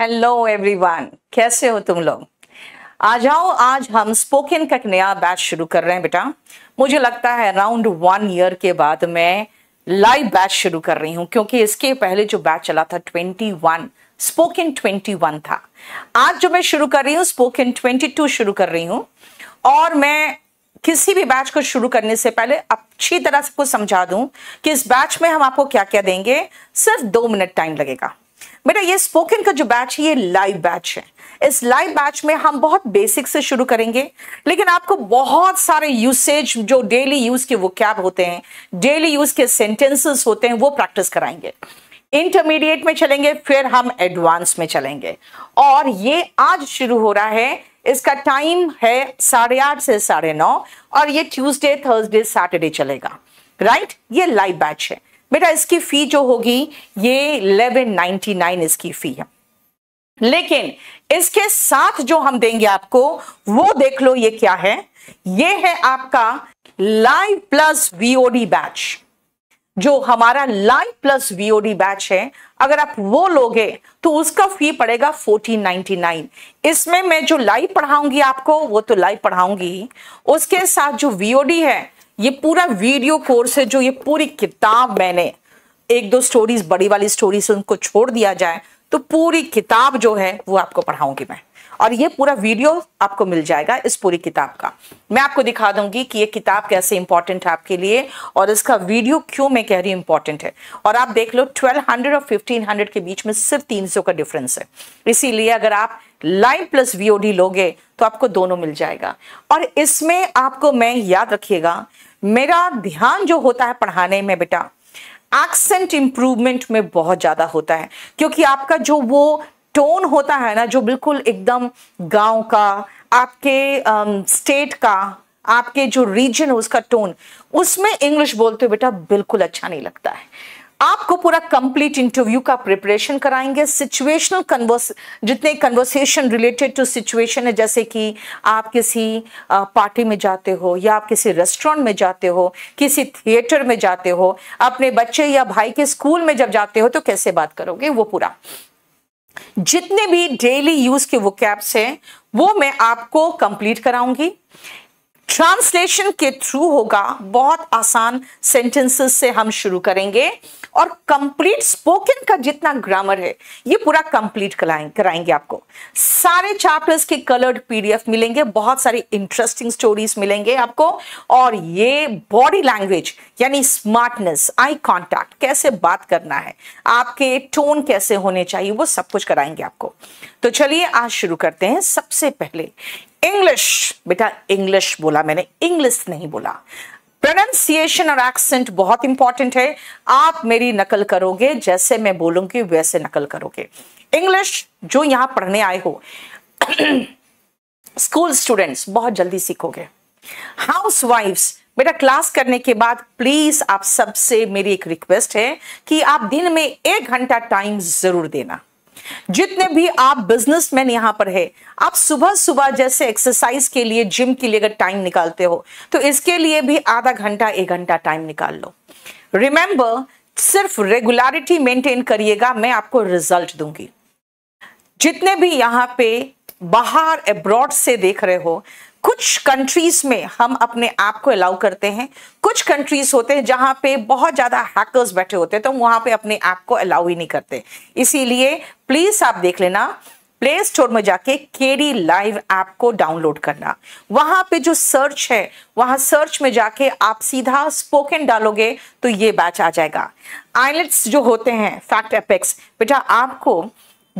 Hello everyone कैसे हो तुम लोग आ जाओ आज हम स्पोकन का एक नया बैच शुरू कर रहे हैं बेटा मुझे लगता है अराउंड वन ईयर के बाद मैं लाइव बैच शुरू कर रही हूँ क्योंकि इसके पहले जो बैच चला था twenty one spoken twenty one था आज जो मैं शुरू कर रही हूँ स्पोकन ट्वेंटी टू शुरू कर रही हूँ और मैं किसी भी बैच को शुरू करने से पहले अच्छी तरह से समझा दूं कि इस बैच में हम आपको क्या क्या देंगे सिर्फ दो मिनट टाइम लगेगा बेटा ये स्पोकन का जो बैच है ये लाइव बैच है इस लाइव बैच में हम बहुत बेसिक से शुरू करेंगे लेकिन आपको बहुत सारे यूसेज जो डेली यूज के वो कैब होते हैं डेली यूज के सेंटेंसेस होते हैं वो प्रैक्टिस कराएंगे इंटरमीडिएट में चलेंगे फिर हम एडवांस में चलेंगे और ये आज शुरू हो रहा है इसका टाइम है साढ़े आठ से साढ़े नौ और ये ट्यूसडे थर्सडे सैटरडे चलेगा राइट ये लाइव बैच है बेटा इसकी फी जो होगी ये इलेवन नाइनटी नाइन इसकी फी है लेकिन इसके साथ जो हम देंगे आपको वो देख लो ये क्या है ये है आपका लाइव प्लस वीओडी बैच जो हमारा लाइव प्लस वीओडी बैच है अगर आप वो लोगे तो उसका फी पड़ेगा 1499 इसमें मैं जो लाइव पढ़ाऊंगी आपको वो तो लाइव पढ़ाऊंगी उसके साथ जो वीओडी है ये पूरा वीडियो कोर्स है जो ये पूरी किताब मैंने एक दो स्टोरीज बड़ी वाली स्टोरीज उनको छोड़ दिया जाए तो पूरी किताब जो है वो आपको पढ़ाऊंगी मैं और ये पूरा वीडियो आपको मिल जाएगा इस पूरी किताब का मैं आपको दिखा दूंगी कि ये किताब कैसे इंपॉर्टेंट है आपके लिए और इसका वीडियो क्यों मैं कह रही हूँ इंपॉर्टेंट है और आप देख लो 1200 और 1500 के बीच में सिर्फ 300 का डिफरेंस है इसीलिए अगर आप लाइन प्लस वीओडी लोगे तो आपको दोनों मिल जाएगा और इसमें आपको मैं याद रखिएगा मेरा ध्यान जो होता है पढ़ाने में बेटा एक्सेंट इंप्रूवमेंट में बहुत ज़्यादा होता है क्योंकि आपका जो वो टोन होता है ना जो बिल्कुल एकदम गांव का आपके स्टेट um, का आपके जो रीजन है उसका टोन उसमें इंग्लिश बोलते हो बेटा बिल्कुल अच्छा नहीं लगता है आपको पूरा कंप्लीट इंटरव्यू का प्रिपरेशन कराएंगे सिचुएशनल कन्वर्स जितने कन्वर्सेशन रिलेटेड टू सिचुएशन है जैसे कि आप किसी पार्टी में जाते हो या आप किसी रेस्टोरेंट में जाते हो किसी थिएटर में जाते हो अपने बच्चे या भाई के स्कूल में जब जाते हो तो कैसे बात करोगे वो पूरा जितने भी डेली यूज के वो कैप्स हैं वो मैं आपको कंप्लीट कराऊंगी ट्रांसलेशन के थ्रू होगा बहुत आसान सेंटेंसेस से हम शुरू करेंगे और कंप्लीट स्पोकन का जितना ग्रामर है ये पूरा कंप्लीट कराएंगे आपको सारे चैप्टर्स के कलर्ड पीडीएफ मिलेंगे बहुत सारी इंटरेस्टिंग स्टोरीज मिलेंगे आपको और ये बॉडी लैंग्वेज यानी स्मार्टनेस आई कांटेक्ट कैसे बात करना है आपके टोन कैसे होने चाहिए वो सब कुछ कराएंगे आपको तो चलिए आज शुरू करते हैं सबसे पहले इंग्लिश बेटा इंग्लिश बोला मैंने इंग्लिश नहीं बोला प्रोनाउंसिएशन और एक्सेंट बहुत इंपॉर्टेंट है आप मेरी नकल करोगे जैसे मैं बोलूंगी वैसे नकल करोगे इंग्लिश जो यहां पढ़ने आए हो स्कूल स्टूडेंट्स बहुत जल्दी सीखोगे हाउस वाइफ्स बेटा क्लास करने के बाद प्लीज आप सबसे मेरी एक रिक्वेस्ट है कि आप दिन में एक घंटा टाइम जरूर देना जितने भी आप बिजनेसमैन यहां पर है आप सुबह सुबह जैसे एक्सरसाइज के लिए जिम के लिए अगर टाइम निकालते हो तो इसके लिए भी आधा घंटा एक घंटा टाइम निकाल लो रिमेंबर सिर्फ रेगुलरिटी मेंटेन करिएगा मैं आपको रिजल्ट दूंगी जितने भी यहां पे बाहर एब्रॉड से देख रहे हो कुछ कंट्रीज में हम अपने आप को अलाउ करते हैं कुछ कंट्रीज होते हैं जहां पे बहुत ज्यादा हैकर्स बैठे होते हैं तो हम वहां पे अपने आप को अलाउ ही नहीं करते इसीलिए प्लीज आप देख लेना प्ले स्टोर में जाके केडी लाइव ऐप को डाउनलोड करना वहां पे जो सर्च है वहां सर्च में जाके आप सीधा स्पोकन डालोगे तो ये बैच आ जाएगा आइलेट्स जो होते हैं फैक्ट एपेक्स बेटा आपको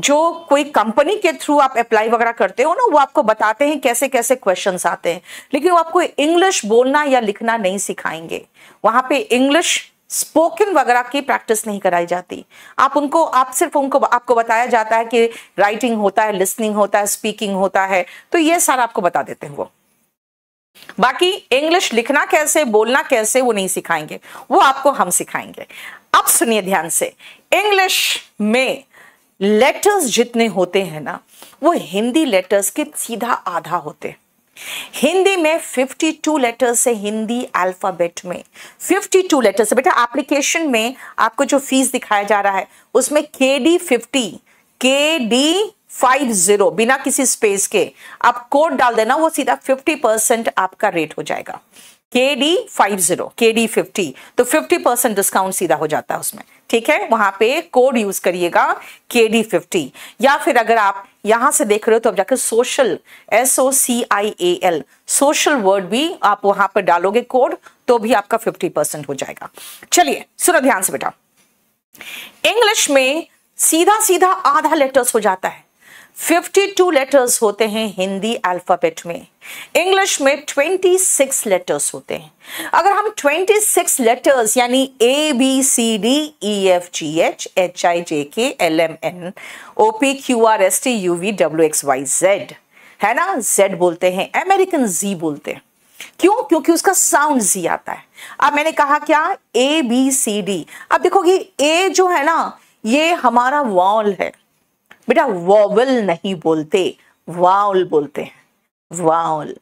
जो कोई कंपनी के थ्रू आप अप्लाई वगैरह करते हो ना वो आपको बताते हैं कैसे कैसे क्वेश्चन आते हैं लेकिन वो आपको इंग्लिश बोलना या लिखना नहीं सिखाएंगे वहां पे इंग्लिश स्पोकन वगैरह की प्रैक्टिस नहीं कराई जाती आप उनको आप सिर्फ उनको आपको बताया जाता है कि राइटिंग होता है लिसनिंग होता है स्पीकिंग होता है तो ये सारा आपको बता देते हैं वो बाकी इंग्लिश लिखना कैसे बोलना कैसे वो नहीं सिखाएंगे वो आपको हम सिखाएंगे अब सुनिए ध्यान से इंग्लिश में लेटर्स जितने होते हैं ना वो हिंदी लेटर्स के सीधा आधा होते हैं हिंदी में 52 लेटर्स है हिंदी अल्फ़ाबेट में 52 लेटर्स बेटा एप्लीकेशन में आपको जो फीस दिखाया जा रहा है उसमें K D fifty K D five zero बिना किसी स्पेस के आप कोड डाल देना वो सीधा 50 परसेंट आपका रेट हो जाएगा K D five zero K D fifty तो फिफ्टी परसेंट डिस्काउंट सीधा हो जाता है उसमें ठीक है वहां पे कोड यूज करिएगा के डी फिफ्टी या फिर अगर आप यहां से देख रहे हो तो अब जाकर social S O C I A L social word भी आप वहां पर डालोगे कोड तो भी आपका फिफ्टी परसेंट हो जाएगा चलिए सुनो ध्यान से बेटा इंग्लिश में सीधा सीधा आधा लेटर्स हो जाता है 52 लेटर्स होते हैं हिंदी अल्फ़ाबेट में इंग्लिश में 26 लेटर्स होते हैं अगर हम 26 लेटर्स यानी A B C D E F G H H I J K L M N O P Q R S T U V W X Y Z है ना Z बोलते हैं अमेरिकन जी बोलते हैं क्यों क्योंकि उसका साउंड जी आता है अब मैंने कहा क्या ए बी सी डी अब देखोगे ए जो है ना ये हमारा वॉल है बेटा वॉवल नहीं बोलते वाउल बोलते हैं वाउल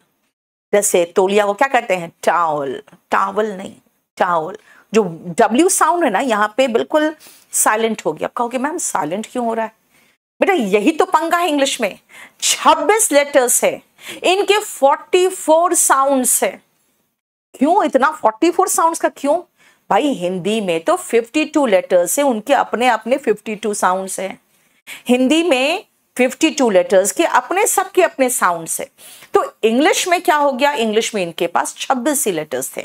जैसे तोलिया को क्या कहते हैं टावल टावल नहीं टावल जो डब्ल्यू साउंड है ना यहाँ पे बिल्कुल साइलेंट हो गया आप कहोगे मैम साइलेंट क्यों हो रहा है बेटा यही तो पंगा है इंग्लिश में 26 लेटर्स है इनके 44 साउंड्स है क्यों इतना 44 साउंड्स का क्यों भाई हिंदी में तो 52 लेटर्स है उनके अपने अपने 52 साउंड्स हैं हिंदी में 52 लेटर्स के अपने सबके अपने साउंड है तो इंग्लिश में क्या हो गया इंग्लिश में इनके पास 26 ही लेटर्स थे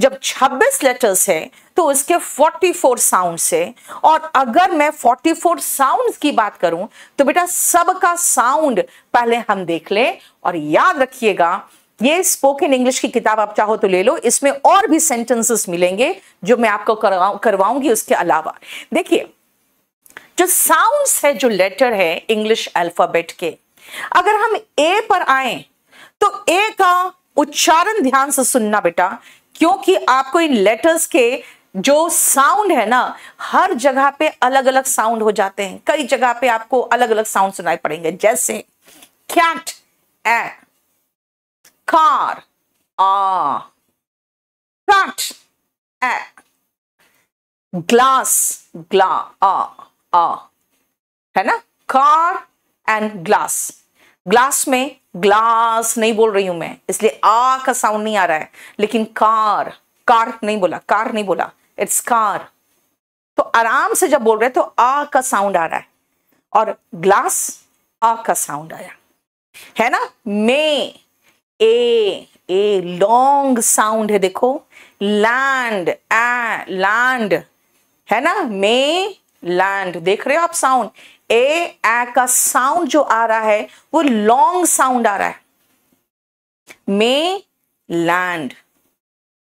जब 26 लेटर्स है तो उसके 44 साउंड है और अगर मैं 44 साउंड्स की बात करूं तो बेटा सबका साउंड पहले हम देख लें और याद रखिएगा ये स्पोकन इंग्लिश की किताब आप चाहो तो ले लो इसमें और भी सेंटेंसेस मिलेंगे जो मैं आपको करवाऊंगी उसके अलावा देखिए जो साउंड्स है जो लेटर है इंग्लिश अल्फाबेट के अगर हम ए पर आए तो ए का उच्चारण ध्यान से सुनना बेटा क्योंकि आपको इन लेटर्स के जो साउंड है ना हर जगह पे अलग अलग साउंड हो जाते हैं कई जगह पे आपको अलग अलग साउंड सुनाई पड़ेंगे जैसे कैट ए कार आ कैट ए ग्लास ग्ला आ आ है ना कार एंड ग्लास ग्लास में ग्लास नहीं बोल रही हूं मैं इसलिए आ का साउंड नहीं आ रहा है लेकिन कार कार नहीं बोला कार नहीं बोला इट्स कार तो आराम से जब बोल रहे तो आ का साउंड आ रहा है और ग्लास आ का साउंड आया है ना मे ए ए लॉन्ग साउंड है देखो लैंड ए लैंड है ना मे लैंड देख रहे हो आप साउंड ए ए का साउंड जो आ रहा है वो लॉन्ग साउंड आ रहा है मे लैंड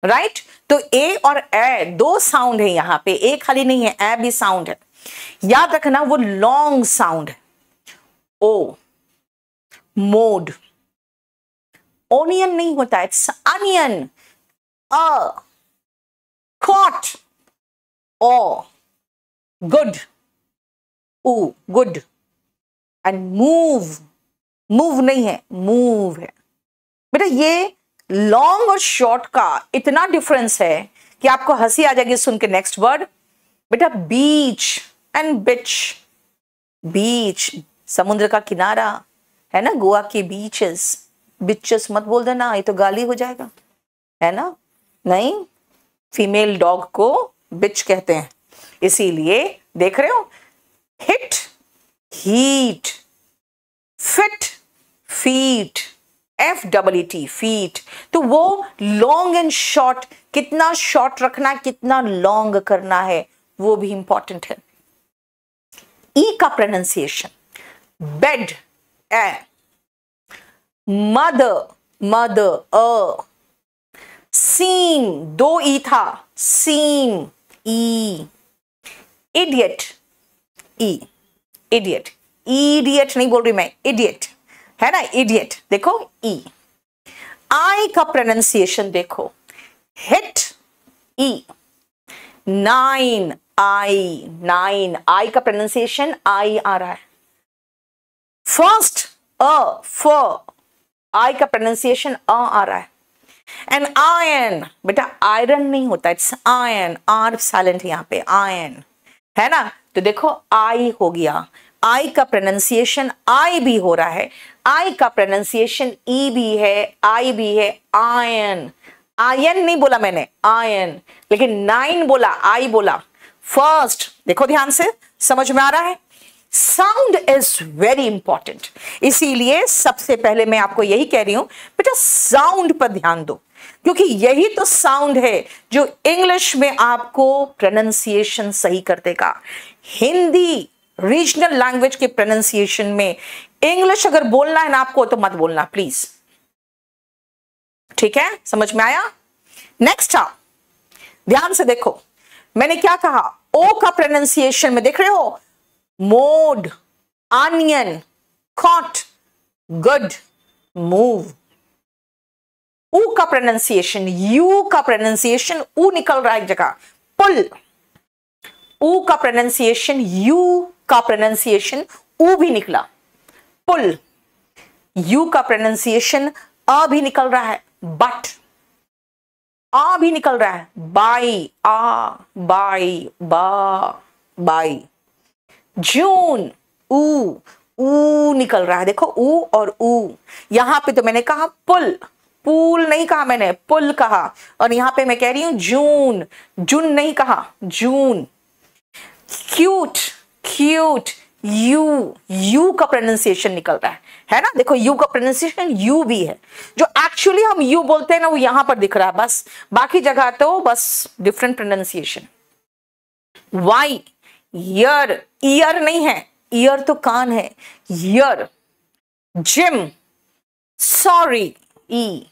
राइट तो ए और ए दो साउंड है यहां पे ए खाली नहीं है ए भी साउंड है याद रखना वो लॉन्ग साउंड है ओ मोड ओनियन नहीं होता इट्स अनियन अ cot O good O good and move move नहीं है मूव है बेटा ये लॉन्ग और शॉर्ट का इतना डिफरेंस है कि आपको हंसी आ जाएगी सुन के नेक्स्ट वर्ड बेटा बीच एंड बिच बीच समुद्र का किनारा है ना गोवा के बीचेस बिचेस मत बोल देना ये तो गाली हो जाएगा है ना नहीं फीमेल डॉग को बिच कहते हैं इसीलिए देख रहे हो hit heat fit feet F double T feet तो वो लॉन्ग एंड शॉर्ट कितना शॉर्ट रखना है कितना लॉन्ग करना है वो भी इंपॉर्टेंट है ई e का pronunciation bed A mud mud अ सीम दो ई e था seem E e. Idiot E idiot idiot नहीं बोल रही मैं इडियट है ना इडियट देखो ई e. आई का प्रोनाउंसिएशन देखो hit E nine I nine I का प्रोनाउंसिएशन आई आ रहा है फर्स्ट अ फ आई का प्रोनाउंसिएशन अ आ रहा है एंड आयन बेटा आयरन नहीं होता इट्स आयन आर साइलेंट यहां पे आयन है ना तो देखो आई हो गया आई का प्रोनाउंसिएशन आई भी हो रहा है आई का प्रोनाउंसिएशन ई e भी है आई भी है आयन आयन नहीं बोला मैंने आयन लेकिन नाइन बोला आई बोला फर्स्ट देखो ध्यान से समझ में आ रहा है साउंड इज वेरी इंपॉर्टेंट इसीलिए सबसे पहले मैं आपको यही कह रही हूं बेटा साउंड पर ध्यान दो क्योंकि यही तो साउंड है जो इंग्लिश में आपको प्रोनाउंसिएशन सही कर देगा हिंदी रीजनल लैंग्वेज के प्रोनाउंसिएशन में इंग्लिश अगर बोलना है ना आपको तो मत बोलना प्लीज ठीक है समझ में आया नेक्स्ट आप ध्यान से देखो मैंने क्या कहा ओ का प्रोनाउंसिएशन में देख रहे हो mode onion cot good move ऊ का प्रोनाउंसिएशन यू का प्रोनाउंसिएशन ऊ निकल रहा है एक जगह पुल ऊ का प्रोनाउंसिएशन यू का प्रोनाउंसिएशन ऊ भी निकला पुल यू का प्रोनाउंसिएशन अ भी निकल रहा है बट आ भी निकल रहा है बाई आ बाई बा बाई जून ऊ ऊ निकल रहा है देखो ऊ और ऊ यहां पे तो मैंने कहा पुल पूल नहीं कहा मैंने पुल कहा और यहां पे मैं कह रही हूं जून जून नहीं कहा June cute cute U U का प्रोनाउंसिएशन निकल रहा है है ना देखो यू का प्रोनाउंसिएशन यू भी है जो एक्चुअली हम यू बोलते हैं ना वो यहां पर दिख रहा है बस बाकी जगह तो बस different pronunciation Y ear ear नहीं है ईयर तो कान है ear gym sorry E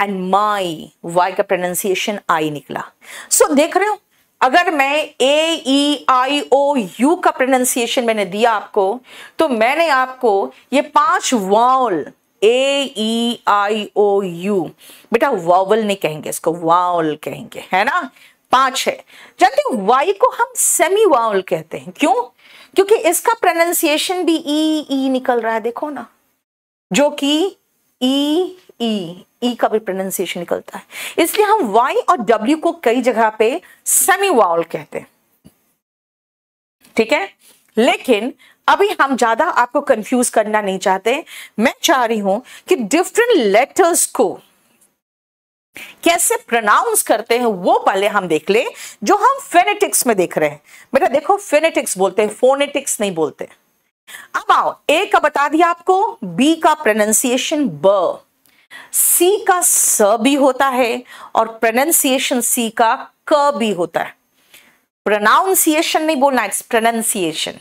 and my Y का प्रोनाउंसिएशन आई निकला सो so, देख रहे हो अगर मैं ए ई आई ओ यू का प्रोनाउंसिएशन मैंने दिया आपको तो मैंने आपको ये पांच vowel A E I O U बेटा वावल नहीं कहेंगे इसको वाउल कहेंगे है ना पांच है जानते हो वाई को हम सेमी वाउल कहते हैं क्यों क्योंकि इसका प्रोनाउंसिएशन भी ई e, ई e निकल रहा है देखो ना जो कि ई ई ई का भी प्रोनाउंसिएशन निकलता है इसलिए हम वाई और डब्ल्यू को कई जगह पे सेमी वाउल कहते हैं ठीक है लेकिन अभी हम ज्यादा आपको कंफ्यूज करना नहीं चाहते मैं चाह रही हूं कि डिफरेंट लेटर्स को कैसे प्रोनाउंस करते हैं वो पहले हम देख ले जो हम फेनेटिक्स में देख रहे हैं बेटा देखो फेनेटिक्स बोलते हैं फोनेटिक्स नहीं बोलते हैं अब आओ ए का बता दिया आपको बी का प्रोनाउंसिएशन ब सी का स भी होता है और प्रोनाउंसिएशन सी का क भी होता है प्रोनाउंसिएशन नहीं बोलना इट्स प्रोनाउंसिएशन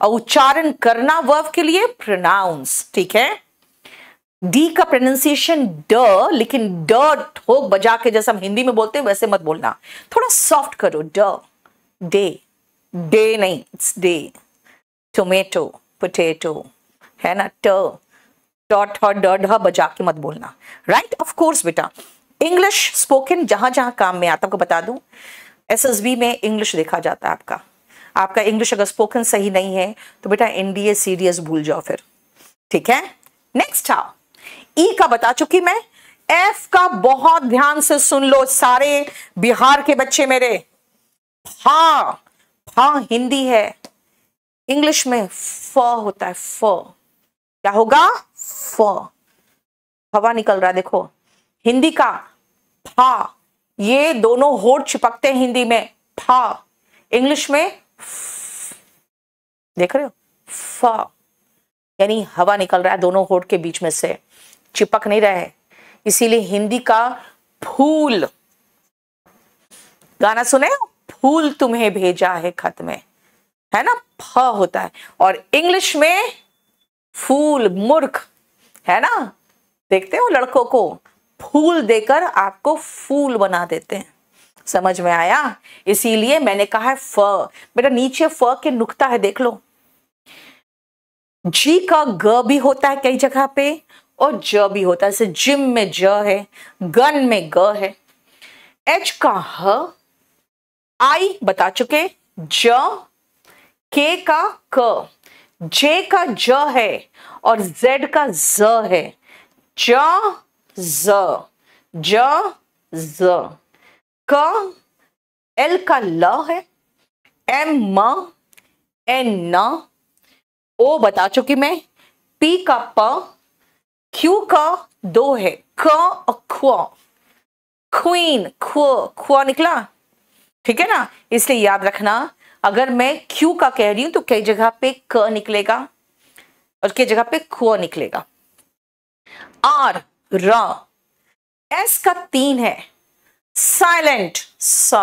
और उच्चारण करना वर्ब के लिए प्रोनाउंस ठीक है डी का प्रोनाउंसिएशन ड लेकिन ड ठोक बजा के जैसे हम हिंदी में बोलते हैं वैसे मत बोलना थोड़ा सॉफ्ट करो ड डे डे नहीं इट्स डे टोमेटो पोटेटो है ना ट डॉट और ड बजा के मत बोलना राइट ऑफ कोर्स बेटा इंग्लिश स्पोकन जहां जहां काम में आता आपको बता दूं एसएसबी में इंग्लिश देखा जाता है आपका आपका इंग्लिश अगर स्पोकन सही नहीं है तो बेटा एनडीए सीडीएस भूल जाओ फिर ठीक है नेक्स्ट आओ ई का बता चुकी मैं एफ का बहुत ध्यान से सुन लो सारे बिहार के बच्चे मेरे हा हा हिंदी है इंग्लिश में फ होता है फ क्या होगा फ हवा निकल रहा है देखो हिंदी का फा ये दोनों होट चिपकते हैं हिंदी में फा इंग्लिश में देख रहे हो फ यानी हवा निकल रहा है दोनों होट के बीच में से चिपक नहीं रहे इसीलिए हिंदी का फूल गाना सुने फूल तुम्हें भेजा है खत में है ना फ होता है और इंग्लिश में फूल मूर्ख है ना देखते हो लड़कों को फूल देकर आपको फूल बना देते हैं समझ में आया इसीलिए मैंने कहा है फ बेटा नीचे फ के नुकता है देख लो जी का ग भी होता है कई जगह पे और ज भी होता है जैसे जिम में ज है गन में ग है एच का ह आई बता चुके ज के का क जे का ज है और जेड का ज है ज ज ज ज क एल का ल है एम म एन न ओ बता चुकी मैं पी का प क्यू का दो है क ख्व क्वीन क्व ख्व निकला ठीक है ना इसलिए याद रखना अगर मैं क्यू का कह रही हूं तो कई जगह पे क निकलेगा और कई जगह पे ख निकलेगा आर र एस का तीन है साइलेंट स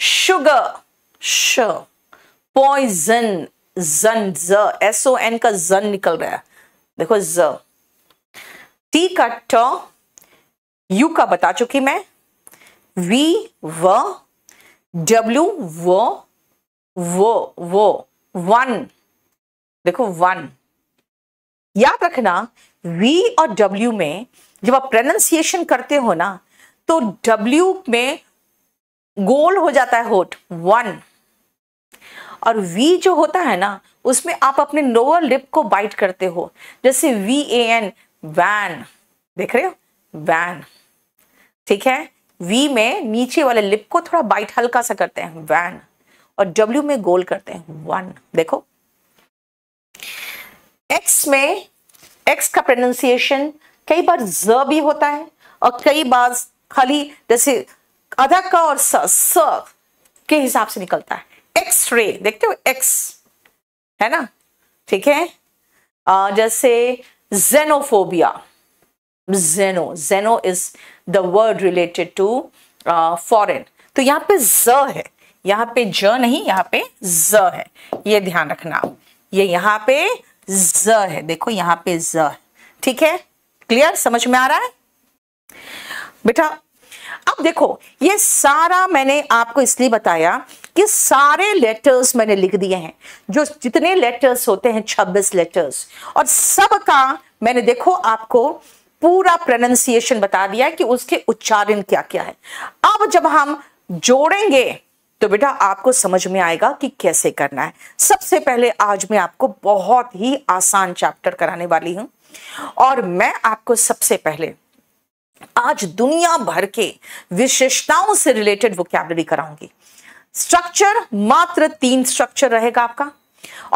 शुगर श पॉइजन जन ज एस ओ एन का जन निकल रहा है देखो ज टी का ट यू का बता चुकी मैं वी व डब्ल्यू व वो वो वन देखो वन याद रखना वी और डब्ल्यू में जब आप प्रोनाउंसिएशन करते हो ना तो डब्ल्यू में गोल हो जाता है होठ वन और वी जो होता है ना उसमें आप अपने लोअर लिप को बाइट करते हो जैसे वी ए एन वैन देख रहे हो वैन ठीक है वी में नीचे वाले लिप को थोड़ा बाइट हल्का सा करते हैं वैन और डब्ल्यू में गोल करते हैं वन देखो एक्स में एक्स का प्रोनाउंसिएशन कई बार ज भी होता है और कई बार खाली जैसे अदा का और स, स के हिसाब से निकलता है एक्स रे देखते हो एक्स है ना ठीक है आ, जैसे xenophobia xeno xeno is the word related to foreign तो यहां पे ज है यहाँ पे ज नहीं यहाँ पे ज है ये ध्यान रखना ये यहाँ पे ज है देखो यहाँ पे ज है ठीक है क्लियर समझ में आ रहा है बेटा अब देखो ये सारा मैंने आपको इसलिए बताया कि सारे लेटर्स मैंने लिख दिए हैं जो जितने लेटर्स होते हैं 26 लेटर्स और सब का मैंने देखो आपको पूरा प्रोनाउंसिएशन बता दिया कि उसके उच्चारण क्या क्या है अब जब हम जोड़ेंगे तो बेटा आपको समझ में आएगा कि कैसे करना है सबसे पहले आज मैं आपको बहुत ही आसान चैप्टर कराने वाली हूं और मैं आपको सबसे पहले आज दुनिया भर के विशेषताओं से रिलेटेड वोकैबलरी कराऊंगी स्ट्रक्चर मात्र तीन स्ट्रक्चर रहेगा आपका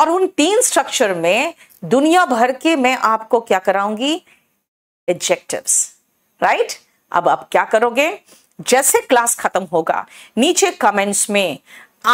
और उन तीन स्ट्रक्चर में दुनिया भर के मैं आपको क्या कराऊंगी एडजेक्टिव्स राइट अब आप क्या करोगे जैसे क्लास खत्म होगा नीचे कमेंट्स में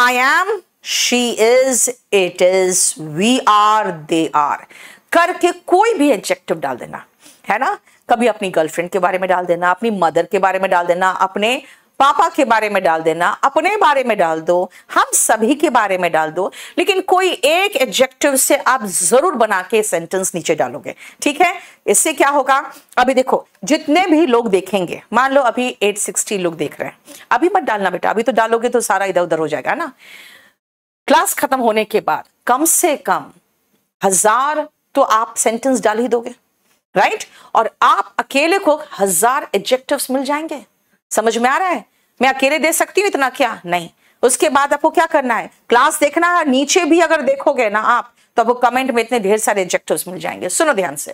I am she is it is we are they are करके कोई भी एडजेक्टिव डाल देना है ना कभी अपनी गर्लफ्रेंड के बारे में डाल देना अपनी मदर के बारे में डाल देना अपने पापा के बारे में डाल देना अपने बारे में डाल दो हम सभी के बारे में डाल दो लेकिन कोई एक एडजेक्टिव से आप जरूर बना के सेंटेंस नीचे डालोगे ठीक है इससे क्या होगा अभी देखो जितने भी लोग देखेंगे मान लो अभी 860 लोग देख रहे हैं अभी मत डालना बेटा अभी तो डालोगे तो सारा इधर उधर हो जाएगा ना क्लास खत्म होने के बाद कम से कम हजार तो आप सेंटेंस डाल ही दोगे राइट और आप अकेले को हजार एडजेक्टिव्स मिल जाएंगे समझ में आ रहा है मैं अकेले दे सकती हूँ इतना क्या नहीं उसके बाद आपको क्या करना है क्लास देखना है नीचे भी अगर देखोगे ना आप तो आपको कमेंट में इतने ढेर सारे एडजेक्टिव्स मिल जाएंगे सुनो ध्यान से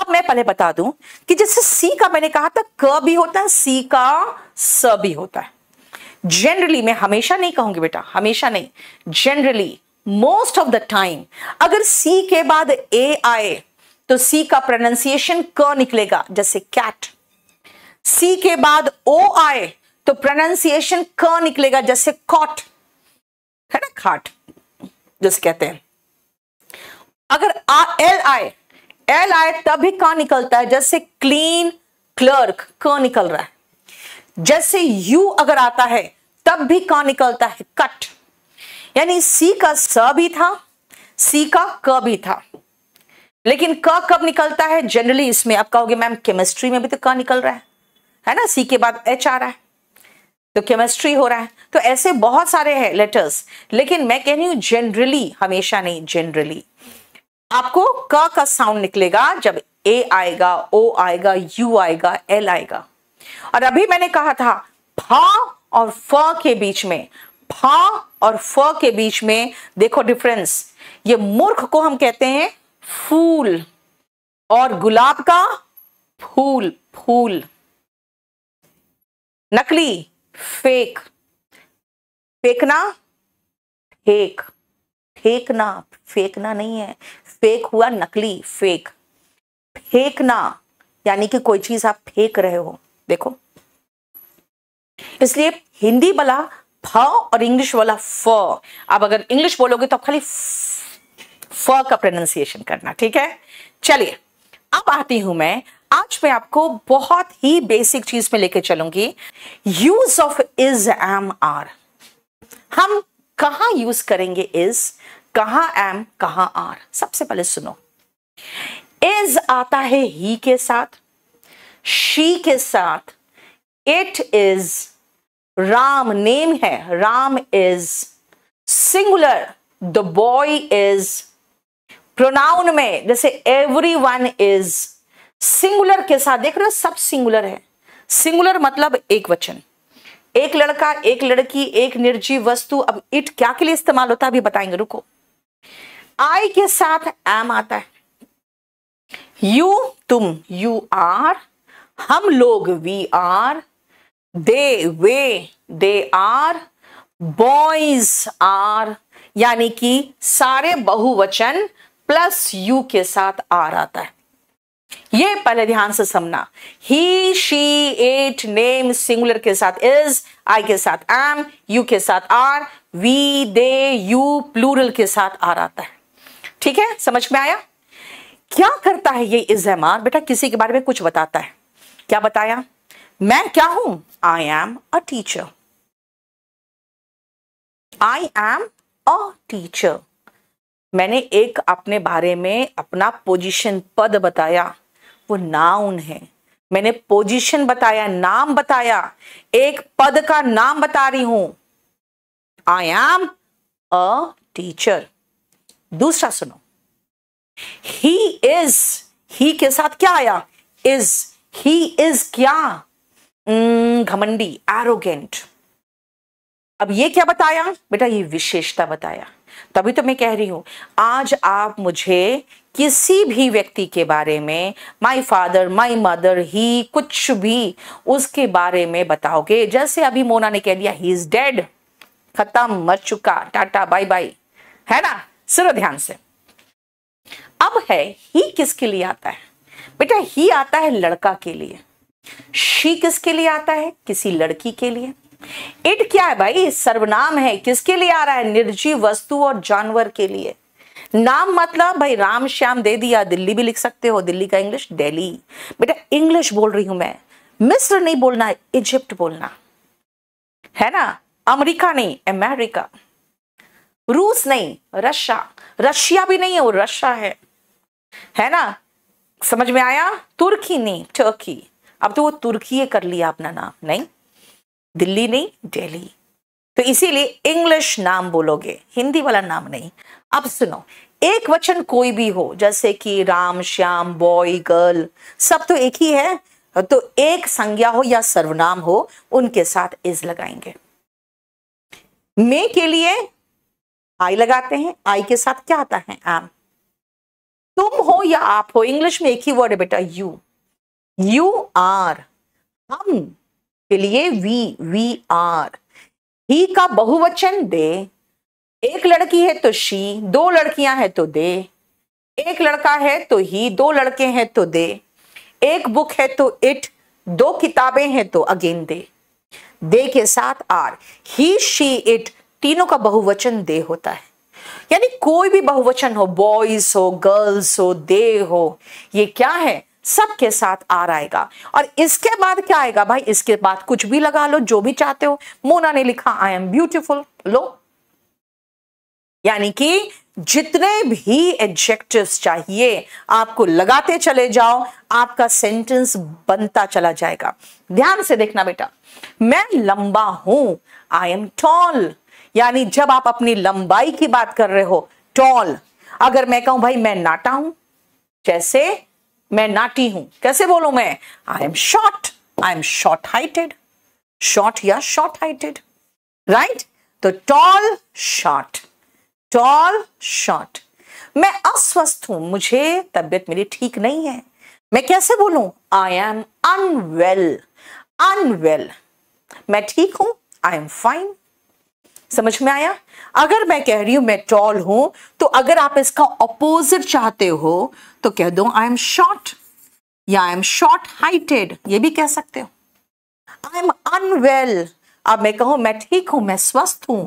अब मैं पहले बता दूं कि जैसे सी का मैंने कहा था क भी होता है सी का स भी होता है जनरली मैं हमेशा नहीं कहूंगी बेटा हमेशा नहीं generally most of the time अगर सी के बाद ए आए तो सी का प्रोनाउंसिएशन क निकलेगा जैसे कैट सी के बाद ओ आए तो प्रोनाउंसिएशन क निकलेगा जैसे कॉट है ना खाट जैसे कहते हैं अगर आ, एल आए एल आए तब भी क निकलता है जैसे क्लीन क्लर्क क निकल रहा है जैसे यू अगर आता है तब भी क निकलता है कट यानी सी का स भी था सी का क भी था लेकिन क कब निकलता है जनरली इसमें आप कहोगे मैम केमिस्ट्री में भी तो क निकल रहा है है ना सी के बाद एच आ रहा है तो केमिस्ट्री हो रहा है तो ऐसे बहुत सारे हैं लेटर्स लेकिन मैं कह रही हूं जनरली हमेशा नहीं जनरली आपको क का साउंड निकलेगा जब ए आएगा ओ आएगा यू आएगा एल आएगा और अभी मैंने कहा था फा और फ के बीच में फा और फ के बीच में देखो डिफरेंस ये मूर्ख को हम कहते हैं फूल और गुलाब का फूल फूल नकली फेक फेंकना फेक फेंकना फेंकना नहीं है फेक हुआ नकली फेक फेंकना यानी कि कोई चीज आप फेंक रहे हो देखो इसलिए हिंदी वाला फ और इंग्लिश वाला फ आप अगर इंग्लिश बोलोगे तो खाली फ का प्रोनाउंसिएशन करना ठीक है चलिए अब आती हूं मैं आज मैं आपको बहुत ही बेसिक चीज में लेके चलूंगी use of is am are हम कहा यूज करेंगे इज कहा एम कहा आर सबसे पहले सुनो इज आता है ही के साथ शी के साथ इट इज राम नेम है Ram is singular the boy is pronoun में जैसे एवरी वन इज सिंगुलर के साथ देख रहे हो सब सिंगुलर है सिंगुलर मतलब एक वचन एक लड़का एक लड़की एक निर्जीव वस्तु अब इट क्या के लिए इस्तेमाल होता है अभी बताएंगे रुको आई के साथ एम आता है यू तुम यू आर हम लोग वी आर दे वे दे आर बॉयज आर यानी कि सारे बहुवचन प्लस यू के साथ आर आता है ये पहले ध्यान से समझना he she it name singular के साथ इज आई के साथ एम यू के साथ are we they you plural के साथ आर आता है ठीक है समझ में आया क्या करता है ये आर बेटा किसी के बारे में कुछ बताता है क्या बताया मैं क्या हूं I am a teacher I am a teacher मैंने एक अपने बारे में अपना पोजीशन पद बताया वो नाउन है मैंने पोजीशन बताया नाम बताया एक पद का नाम बता रही हूं आई एम अ टीचर दूसरा सुनो ही इज ही के साथ क्या आया इज ही इज क्या hmm, घमंडी एरोगेंट अब ये क्या बताया बेटा ये विशेषता बताया तभी तो मैं कह रही हूं आज आप मुझे किसी भी व्यक्ति के बारे में माय फादर माय मदर ही कुछ भी उसके बारे में बताओगे जैसे अभी मोना ने कह दिया ही इज डेड खत्म मर चुका टाटा बाय बाय है ना सिर्फ ध्यान से अब है ही किसके लिए आता है बेटा ही आता है लड़का के लिए शी किसके लिए आता है किसी लड़की के लिए इट क्या है भाई सर्वनाम है किसके लिए आ रहा है निर्जीव वस्तु और जानवर के लिए नाम मतलब भाई राम श्याम दे दिया दिल्ली भी लिख सकते हो दिल्ली का इंग्लिश डेली बेटा इंग्लिश बोल रही हूं मैं मिस्र नहीं बोलना इजिप्ट बोलना है ना अमेरिका नहीं अमेरिका रूस नहीं रशिया रशिया भी नहीं है वो रशिया है है ना समझ में आया तुर्की नहीं टर्की अब तो वो तुर्की कर लिया अपना नाम नहीं दिल्ली नहीं दिल्ली तो इसीलिए इंग्लिश नाम बोलोगे हिंदी वाला नाम नहीं अब सुनो एक वचन कोई भी हो जैसे कि राम श्याम बॉय गर्ल सब तो एक ही है तो एक संज्ञा हो या सर्वनाम हो उनके साथ इज लगाएंगे मे के लिए आई लगाते हैं आई के साथ क्या आता है आम तुम हो या आप हो इंग्लिश में एक ही वर्ड है बेटा यू यू आर हम के लिए वी वी आर ही का बहुवचन दे एक लड़की है तो शी दो लड़कियां हैं तो दे एक लड़का है तो ही दो लड़के हैं तो दे एक बुक है तो इट दो किताबें हैं तो अगेन दे दे के साथ आर ही शी इट तीनों का बहुवचन दे होता है यानी कोई भी बहुवचन हो बॉयज हो गर्ल्स हो दे हो ये क्या है सबके साथ आर आएगा और इसके बाद क्या आएगा भाई इसके बाद कुछ भी लगा लो जो भी चाहते हो मोना ने लिखा आई एम ब्यूटिफुल लो यानी कि जितने भी एडजेक्टिव्स चाहिए आपको लगाते चले जाओ आपका सेंटेंस बनता चला जाएगा ध्यान से देखना बेटा मैं लंबा हूं आई एम टॉल यानी जब आप अपनी लंबाई की बात कर रहे हो टॉल अगर मैं कहूं भाई मैं नाटा हूं जैसे मैं नाटी हूं कैसे बोलो मैं I am short I am short heighted short या शॉर्ट हाइटेड राइट तो टॉल शॉर्ट टॉल शॉर्ट मैं अस्वस्थ हूं मुझे तबियत मेरी ठीक नहीं है मैं कैसे बोलू आई एम अनवेल अनवेल मैं ठीक हूं आई एम फाइन समझ में आया अगर मैं कह रही हूं मैं टॉल हूं तो अगर आप इसका अपोजिट चाहते हो तो कह दो आई एम शॉर्ट या आई एम शॉर्ट हाइटेड ये भी कह सकते हो आई एम अनवेल अब मैं कहूं मैं ठीक हूं मैं स्वस्थ हूं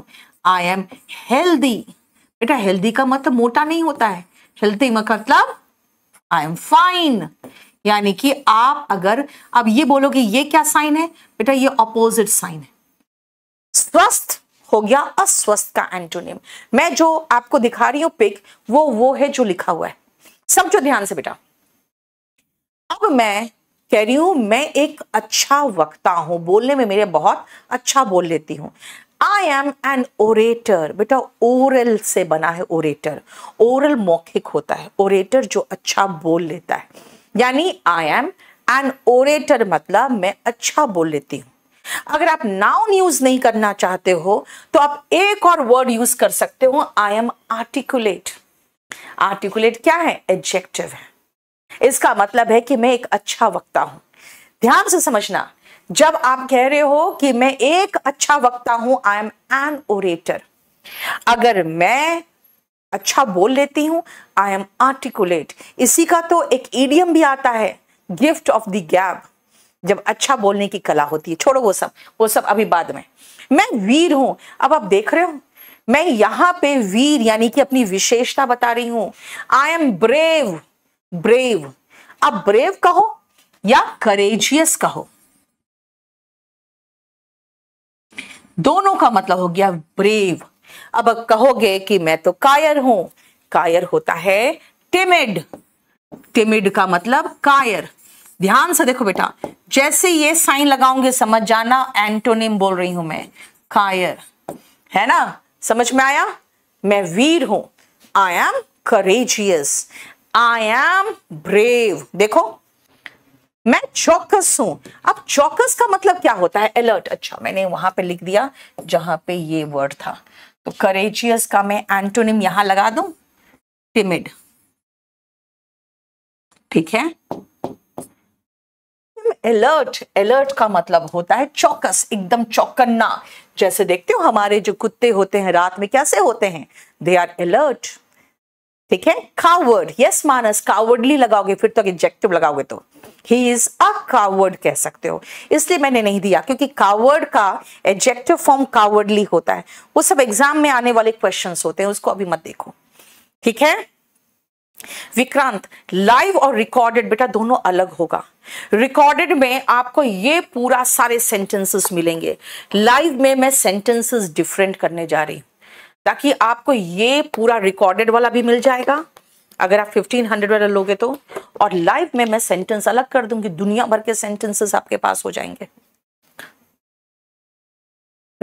आई एम हेल्दी बेटा हेल्दी का मतलब मोटा नहीं होता है हेल्थी मतलब आई एम फाइन यानी कि आप अगर अब ये बोलोगे ये क्या साइन है बेटा ये अपोजिट साइन है स्वस्थ हो गया अस्वस्थ का एंटोनियम मैं जो आपको दिखा रही हूं पिक वो वो है जो लिखा हुआ है समझो ध्यान से बेटा अब मैं कह रही हूं मैं एक अच्छा वक्ता हूं बोलने में मेरे बहुत अच्छा बोल लेती हूं आई एम एन ओरेटर बेटा ओरल से बना है ओरेटर ओरल मौखिक होता है ओरेटर जो अच्छा बोल लेता है यानी आई एम एन ओरेटर मतलब मैं अच्छा बोल लेती हूँ अगर आप नाउन यूज नहीं करना चाहते हो तो आप एक और वर्ड यूज कर सकते हो आई एम आर्टिकुलेट आर्टिकुलेट क्या है एडजेक्टिव है इसका मतलब है कि मैं एक अच्छा वक्ता हूं ध्यान से समझना जब आप कह रहे हो कि मैं एक अच्छा वक्ता हूं आई एम एन ओरेटर अगर मैं अच्छा बोल लेती हूं आई एम आर्टिकुलेट इसी का तो एक ईडियम भी आता है गिफ्ट ऑफ द गैप जब अच्छा बोलने की कला होती है छोड़ो वो सब वो सब अभी बाद में मैं वीर हूं अब आप देख रहे हो मैं यहां पे वीर यानी कि अपनी विशेषता बता रही हूं आई एम ब्रेव ब्रेव आप ब्रेव कहो या करेजियस कहो दोनों का मतलब हो गया ब्रेव अब कहोगे कि मैं तो कायर हूं कायर होता है टिमिड टिमिड का मतलब कायर ध्यान से देखो बेटा जैसे ये साइन लगाऊंगे समझ जाना एंटोनिम बोल रही हूं मैं कायर है ना समझ में आया मैं वीर हूं I am courageous I am brave देखो मैं चौकस हूं अब चौकस का मतलब क्या होता है अलर्ट अच्छा मैंने वहां पे लिख दिया जहां पे ये वर्ड था तो करेजियस का मैं एंटोनिम यहां लगा दू टिमिड ठीक है अलर्ट अलर्ट का मतलब होता है चौकस एकदम चौकन्ना जैसे देखते हो हमारे जो कुत्ते होते हैं रात में कैसे होते हैं दे आर अलर्ट ठीक है कावर्ड यस मानस कावर्डली लगाओगे फिर तो एग्जेक्टिव लगाओगे तो ही इज अ कावर्ड कह सकते हो इसलिए मैंने नहीं दिया क्योंकि कावर्ड का एडजेक्टिव फॉर्म कावर्डली होता है वो सब एग्जाम में आने वाले क्वेश्चन होते हैं उसको अभी मत देखो ठीक है विक्रांत लाइव और रिकॉर्डेड बेटा दोनों अलग होगा रिकॉर्डेड में आपको ये पूरा सारे सेंटेंसेस मिलेंगे लाइव में मैं सेंटेंसेस डिफरेंट करने जा रही हूं ताकि आपको ये पूरा रिकॉर्डेड वाला भी मिल जाएगा अगर आप 1500 वाला लोगे तो और लाइव में मैं सेंटेंस अलग कर दूंगी दुनिया भर के सेंटेंसेस आपके पास हो जाएंगे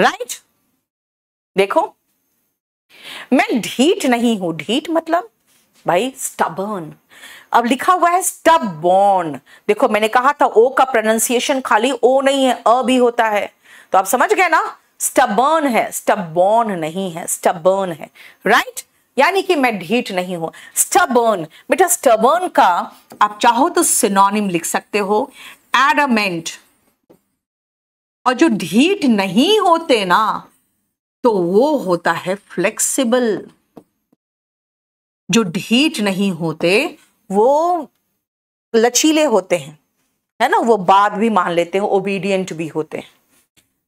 राइट right? देखो मैं ढीठ नहीं हूं ढीठ मतलब भाई स्टबर्न अब लिखा हुआ है बॉर्न देखो मैंने कहा था ओ का प्रोनाउंसिएशन खाली ओ नहीं है अ भी होता है तो आप समझ गए ना स्टबर्न है स्टबर्न नहीं है स्टबर्न है राइट यानी कि मैं ढीठ नहीं हूं स्टबर्न बेटा स्टबर्न का आप चाहो तो सिनोनिम लिख सकते हो एडमेंट और जो ढीठ नहीं होते ना तो वो होता है फ्लेक्सिबल जो ढीठ नहीं होते वो लचीले होते हैं है ना वो बात भी मान लेते हैं ओबीडियंट भी होते हैं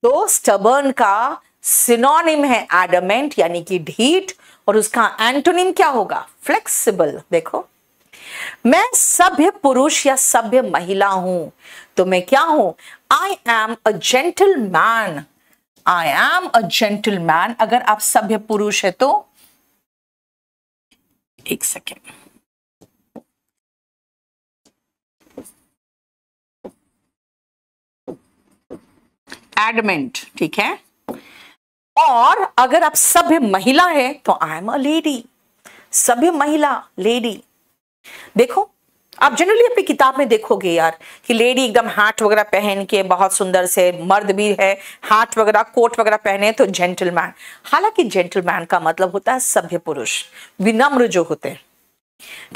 तो स्टबर्न का सिनोनिम है एडमेंट यानी कि ढीठ और उसका एंटोनिम क्या होगा फ्लेक्सिबल देखो मैं सभ्य पुरुष या सभ्य महिला हूं तो मैं क्या हूं I am a gentleman I am a gentleman अगर आप सभ्य पुरुष है तो एक सेकेंड एडमेंट ठीक है और अगर आप सभ्य महिला है तो आई एम अ लेडी सभ्य महिला लेडी देखो आप जनरली अपनी किताब में देखोगे यार कि लेडी एकदम हाट वगैरह पहन के बहुत सुंदर से मर्द भी है हाट वगैरह कोट वगैरह पहने तो जेंटलमैन हालांकि जेंटलमैन का मतलब होता है सभ्य पुरुष विनम्र जो होते हैं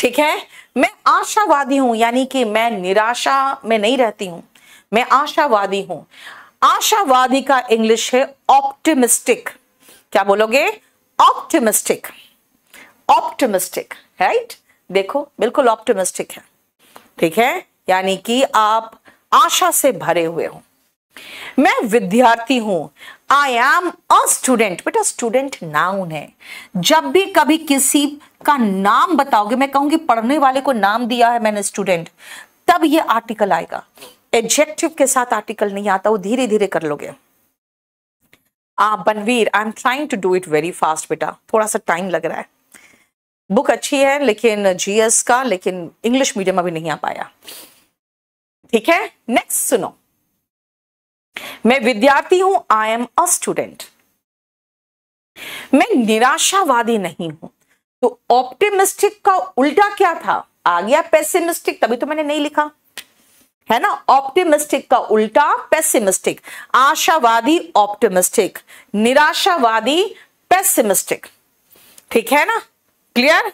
ठीक है मैं आशावादी हूं यानी कि मैं निराशा में नहीं रहती हूं मैं आशावादी हूं आशावादी का इंग्लिश है ऑप्टिमिस्टिक क्या बोलोगे ऑप्टिमिस्टिक ऑप्टिमिस्टिक राइट देखो बिल्कुल ऑप्टिमिस्टिक है ठीक है यानी कि आप आशा से भरे हुए हो मैं विद्यार्थी हूं आई एम अ स्टूडेंट बेटा स्टूडेंट नाउन है जब भी कभी किसी का नाम बताओगे मैं कहूंगी पढ़ने वाले को नाम दिया है मैंने स्टूडेंट तब ये आर्टिकल आएगा एडजेक्टिव के साथ आर्टिकल नहीं आता वो धीरे धीरे कर लोगे आप Banveer I am trying to do it very fast बेटा थोड़ा सा टाइम लग रहा है बुक अच्छी है लेकिन जीएस का लेकिन इंग्लिश मीडियम अभी नहीं आ पाया ठीक है नेक्स्ट सुनो मैं विद्यार्थी हूं आई एम अ स्टूडेंट मैं निराशावादी नहीं हूं तो ऑप्टिमिस्टिक का उल्टा क्या था आ गया पेसिमिस्टिक तभी तो मैंने नहीं लिखा है ना ऑप्टिमिस्टिक का उल्टा पेसिमिस्टिक आशावादी ऑप्टिमिस्टिक निराशावादी पेसिमिस्टिक ठीक है ना क्लियर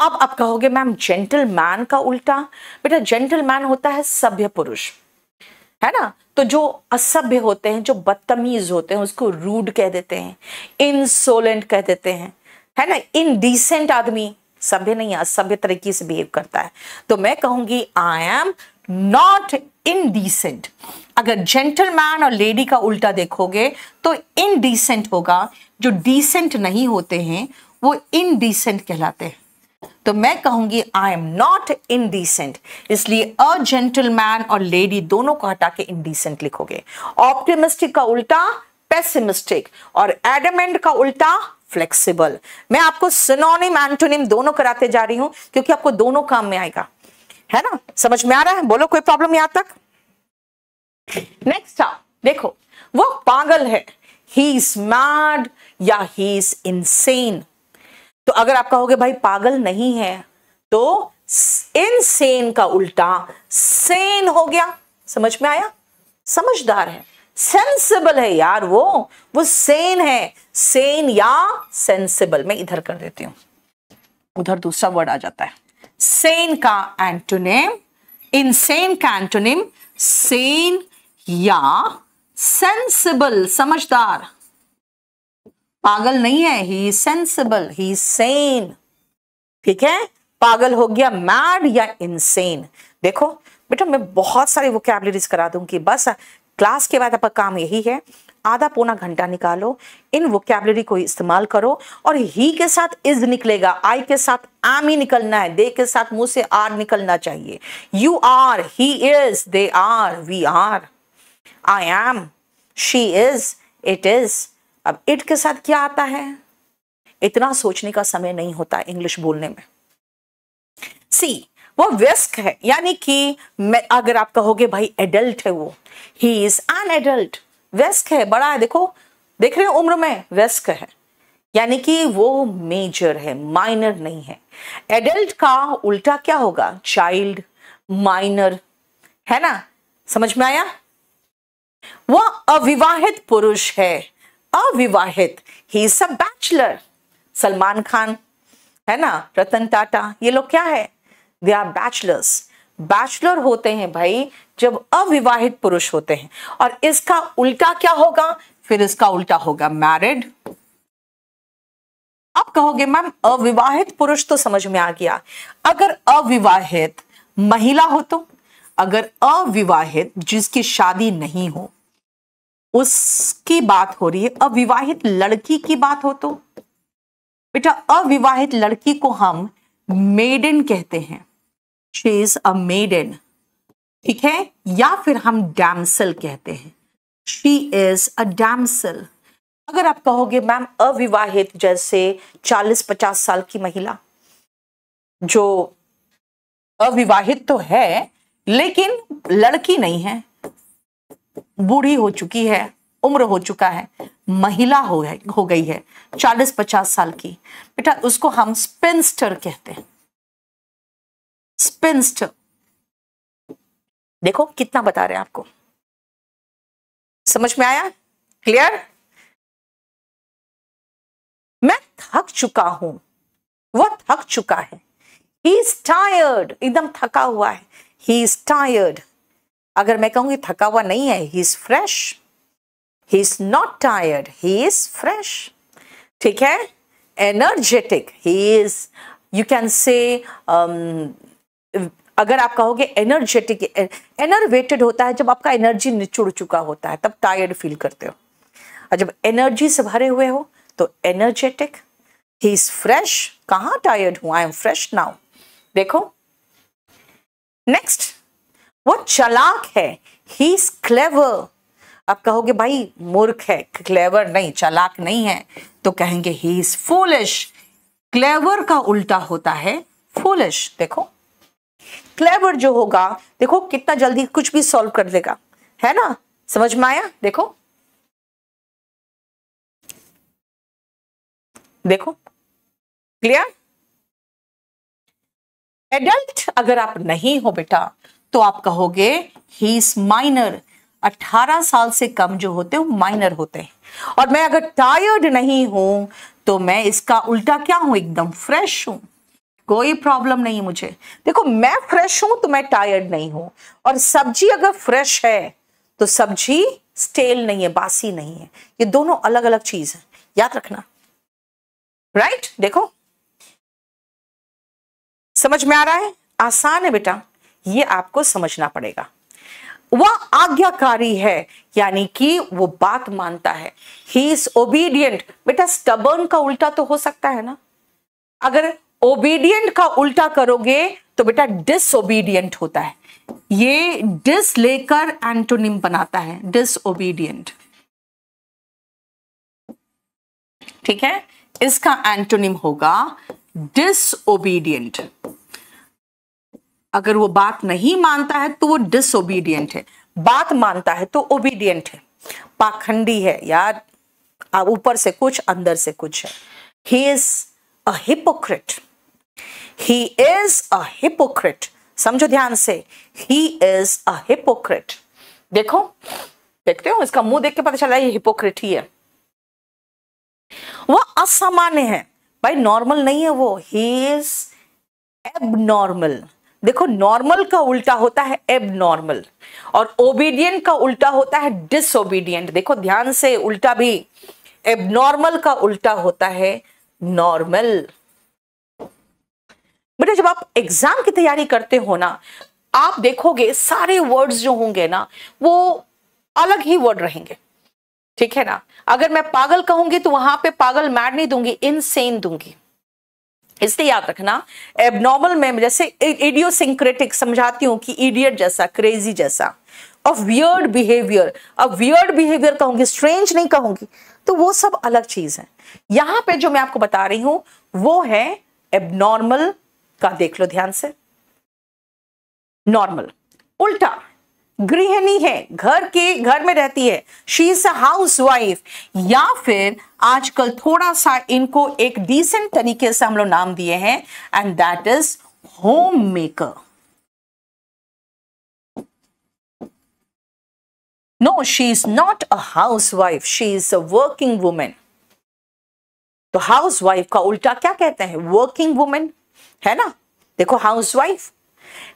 अब आप कहोगे मैम जेंटलमैन का उल्टा बेटा जेंटलमैन होता है सभ्य पुरुष है ना तो जो असभ्य होते हैं जो बदतमीज होते हैं उसको रूड कह देते हैं इनसोलेंट कह देते हैं है ना इनडिसेंट आदमी सभ्य नहीं असभ्य तरीके से बिहेव करता है तो मैं कहूंगी आई एम नॉट इनडिसेंट अगर जेंटलमैन और लेडी का उल्टा देखोगे तो इनडिसेंट होगा जो डिसेंट नहीं होते हैं वो इनडिसेंट कहलाते हैं तो मैं कहूंगी आई एम नॉट इनडिसेंट इसलिए अ जेंटलमैन और लेडी दोनों को हटा के इनडिसेंट लिखोगे ऑप्टिमिस्टिक का उल्टा पेसिमिस्टिक और एडमेंट का उल्टा फ्लेक्सिबल मैं आपको सिनोनिम एंटोनिम दोनों कराते जा रही हूं क्योंकि आपको दोनों काम में आएगा है ना समझ में आ रहा है बोलो कोई प्रॉब्लम यहां तक नेक्स्ट आप देखो वो पागल है ही इज मैड या ही इज इनसेन तो अगर आप कहोगे भाई पागल नहीं है तो इनसेन का उल्टा सेन हो गया समझ में आया समझदार है सेंसिबल है यार वो वो सेन है सेन या सेंसिबल मैं इधर कर देती हूं उधर दूसरा वर्ड आ जाता है सेन का एंटोनिम इनसेन का एंटोनिम सेन या सेंसिबल समझदार पागल नहीं है ही सेंसिबल ही सेन ठीक है पागल हो गया मैड या इनसेन देखो बेटा मैं बहुत सारी वो कैबलरीज करा दूंगी बस क्लास के बाद आपका काम यही है आधा पौना घंटा निकालो इन वोकैबलरी को इस्तेमाल करो और ही के साथ इज निकलेगा आई के साथ आम ही निकलना है दे के साथ मुंह से आर निकलना चाहिए you are he is they are we are I am she is it is अब इट के साथ क्या आता है इतना सोचने का समय नहीं होता इंग्लिश बोलने में सी वो व्यस्क है यानी कि मैं अगर आप कहोगे भाई एडल्ट है वो ही इज एन एडल्ट वेस्क है बड़ा है देखो देख रहे हो उम्र में वेस्क है यानी कि वो मेजर है माइनर नहीं है एडल्ट का उल्टा क्या होगा चाइल्ड माइनर है ना समझ में आया वह अविवाहित पुरुष है अविवाहित he is a bachelor Salman Khan है ना रतन टाटा ये लोग क्या है दे आर बैचलर्स बैचलर होते हैं भाई जब अविवाहित पुरुष होते हैं और इसका उल्टा क्या होगा फिर इसका उल्टा होगा मैरिड आप कहोगे मैम अविवाहित पुरुष तो समझ में आ गया अगर अविवाहित महिला हो तो अगर अविवाहित जिसकी शादी नहीं हो उसकी बात हो रही है अविवाहित लड़की की बात हो तो बेटा अविवाहित लड़की को हम मेडन कहते हैं शी इज अ मेडन ठीक है या फिर हम डैमसल कहते हैं शी इज अ डैमसल अगर आप कहोगे मैम अविवाहित जैसे 40-50 साल की महिला जो अविवाहित तो है लेकिन लड़की नहीं है बूढ़ी हो चुकी है उम्र हो चुका है महिला हो है, हो गई है चालीस पचास साल की बेटा उसको हम स्पिनस्टर कहते हैं स्पिनस्टर देखो कितना बता रहे हैं आपको समझ में आया क्लियर मैं थक चुका हूं वह थक चुका है ही इज टायर्ड एकदम थका हुआ है ही इज टायर्ड अगर मैं कहूंगी थका हुआ नहीं है he is fresh he is not tired he is fresh ठीक है energetic he is you can say अगर आप कहोगे एनर्जेटिक एनर्वेटेड होता है जब आपका एनर्जी निचुड़ चुका होता है तब टायर्ड फील करते हो और जब एनर्जी से भरे हुए हो तो एनर्जेटिक ही इज फ्रेश कहाँ टायर्ड हूं आई एम फ्रेश नाउ देखो नेक्स्ट वो चलाक है ही इज क्लेवर आप कहोगे भाई मूर्ख है क्लेवर नहीं चलाक नहीं है तो कहेंगे ही इज फूलिश क्लेवर का उल्टा होता है फूलिश देखो क्लेवर जो होगा देखो कितना जल्दी कुछ भी सॉल्व कर देगा है ना समझ में आया देखो देखो क्लियर एडल्ट अगर आप नहीं हो बेटा तो आप कहोगे ही इज माइनर 18 साल से कम जो होते हो माइनर होते हैं और मैं अगर टायर्ड नहीं हूं तो मैं इसका उल्टा क्या हूं एकदम फ्रेश हूं कोई प्रॉब्लम नहीं मुझे देखो मैं फ्रेश हूं तो मैं टायर्ड नहीं हूं और सब्जी अगर फ्रेश है तो सब्जी स्टेल नहीं है बासी नहीं है ये दोनों अलग अलग चीज है याद रखना राइट right? देखो समझ में आ रहा है आसान है बेटा ये आपको समझना पड़ेगा वह आज्ञाकारी है यानी कि वो बात मानता है ही इज ओबीडियंट बेटा स्टबर्न का उल्टा तो हो सकता है ना अगर ओबीडियंट का उल्टा करोगे तो बेटा डिसोबीडियंट होता है ये डिस लेकर एंटोनिम बनाता है डिसोबीडियंट ठीक है इसका एंटोनिम होगा डिसोबीडियंट अगर वो बात नहीं मानता है तो वो डिसोबीडियंट है बात मानता है तो ओबीडियंट है पाखंडी है यार ऊपर से कुछ अंदर से कुछ है he is a hypocrite he is a hypocrite समझो ध्यान से ही इज अ हिपोक्रेट देखो देखते हो इसका मुंह देख के पता चला ये हिपोक्रेट ही है वह असामान्य है भाई नॉर्मल नहीं है वो ही इज एबनॉर्मल देखो नॉर्मल का उल्टा होता है एबनॉर्मल और ओबीडियंट का उल्टा होता है डिसोबीडियंट देखो ध्यान से उल्टा भी एबनॉर्मल का उल्टा होता है नॉर्मल बेटा जब आप एग्जाम की तैयारी करते हो ना आप देखोगे सारे वर्ड्स जो होंगे ना वो अलग ही वर्ड रहेंगे ठीक है ना अगर मैं पागल कहूंगी तो वहां पे पागल मैड नहीं दूंगी इनसेन दूंगी इसलिए याद रखना एबनॉर्मल में जैसे इडियोसिंक्रेटिक समझाती हूँ कि इडियट जैसा क्रेजी जैसा ऑफ वियर्ड बिहेवियर अब वियर्ड बिहेवियर कहूंगी स्ट्रेंज नहीं कहूंगी तो वो सब अलग चीज है यहां पे जो मैं आपको बता रही हूं वो है एबनॉर्मल का देख लो ध्यान से नॉर्मल उल्टा गृहिणी है घर के घर में रहती है she is a housewife या फिर आजकल थोड़ा सा इनको एक डिसेंट तरीके से हम लोग नाम दिए हैं and that is homemaker no she is not a housewife she is a working women तो हाउस वाइफ का उल्टा क्या कहते हैं वर्किंग वुमेन है ना देखो हाउसवाइफ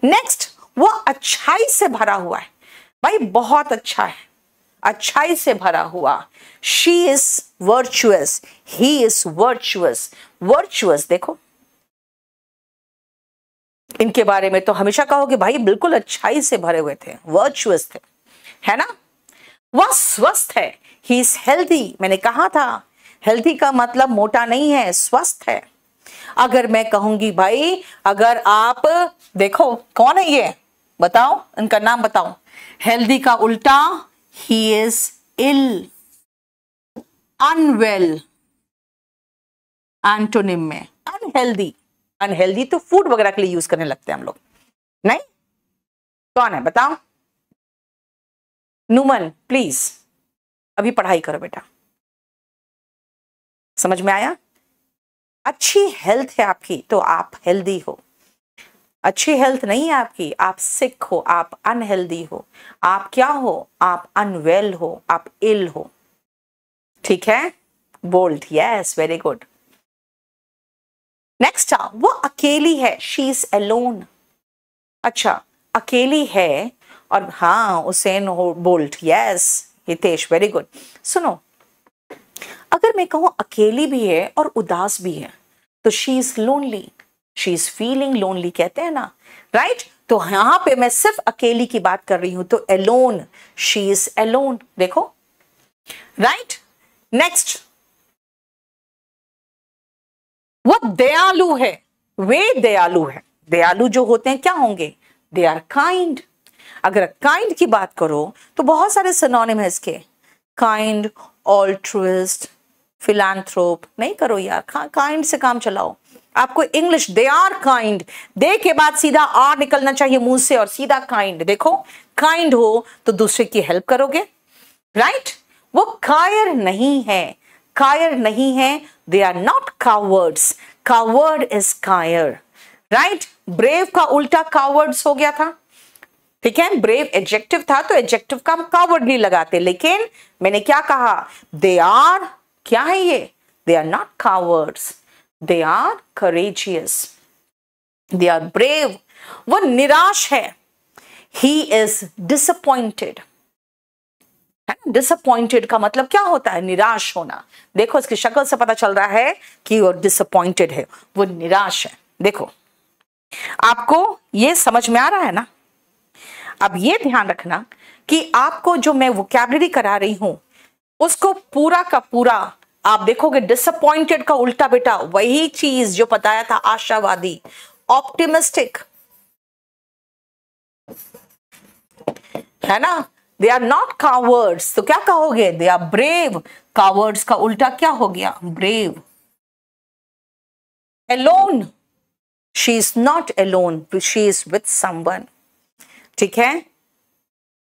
नेक्स्ट वो अच्छाई से भरा हुआ है भाई बहुत अच्छा है अच्छाई से भरा हुआ she is virtuous he is virtuous virtuous देखो इनके बारे में तो हमेशा कहो कि भाई बिल्कुल अच्छाई से भरे हुए थे वर्चुअस थे है ना वह स्वस्थ है ही इज हेल्थी मैंने कहा था हेल्थी का मतलब मोटा नहीं है स्वस्थ है अगर मैं कहूंगी भाई अगर आप देखो कौन है ये बताओ इनका नाम बताओ हेल्दी का उल्टा he is ill unwell antonym में अनहेल्दी अनहेल्दी तो फूड वगैरह के लिए यूज करने लगते हैं हम लोग नहीं कौन है बताओ नुमन प्लीज अभी पढ़ाई करो बेटा समझ में आया अच्छी हेल्थ है आपकी तो आप हेल्दी हो अच्छी हेल्थ नहीं है आपकी आप सिक हो आप अनहेल्दी हो आप क्या हो आप अनवेल हो आप इल हो ठीक है bold yes very good next आ वो अकेली है शी इज एलोन अच्छा अकेली है और हाँ उसे bold yes Hitesh very good सुनो अगर मैं कहूँ अकेली भी है और उदास भी है तो she is lonely she is feeling lonely कहते हैं ना राइट right? तो यहां पे मैं सिर्फ अकेली की बात कर रही हूं तो एलोन शी इज एलोन देखो राइट नेक्स्ट वो दयालु है वे दयालु है दयालु जो होते हैं क्या होंगे दे आर काइंड अगर काइंड की बात करो तो बहुत सारे सनोनिम है इसके काइंड ऑल्ट्रुइस्ट फिलानथ्रोप नहीं करो यार काइंड से काम चलाओ आपको English they are kind they के बाद सीधा आर निकलना चाहिए मुंह से और सीधा काइंड देखो काइंड हो तो दूसरे की हेल्प करोगे राइट right? वो कायर नहीं है कायर नहीं है they are not cowards coward is कायर राइट ब्रेव का उल्टा कावर्ड्स हो गया था ठीक है ब्रेव एडजेक्टिव था तो एडजेक्टिव का हम कावर्ड नहीं लगाते लेकिन मैंने क्या कहा दे आर क्या है ये they are not cowards they are courageous they are brave वो निराश है ही इज डिसअपॉइंटेड डिसअपॉइंटेड का मतलब क्या होता है निराश होना देखो इसकी शक्ल से पता चल रहा है कि वो डिसअपॉइंटेड है वो निराश है देखो आपको ये समझ में आ रहा है ना अब ये ध्यान रखना कि आपको जो मैं वोकेबलरी करा रही हूं उसको पूरा का पूरा आप देखोगे डिसअपॉइंटेड का उल्टा बेटा वही चीज जो बताया था आशावादी ऑप्टिमिस्टिक है ना दे आर नॉट कावर्ड्स तो क्या कहोगे दे आर ब्रेव कावर्ड्स का उल्टा क्या हो गया brave alone she is not alone she is with someone ठीक है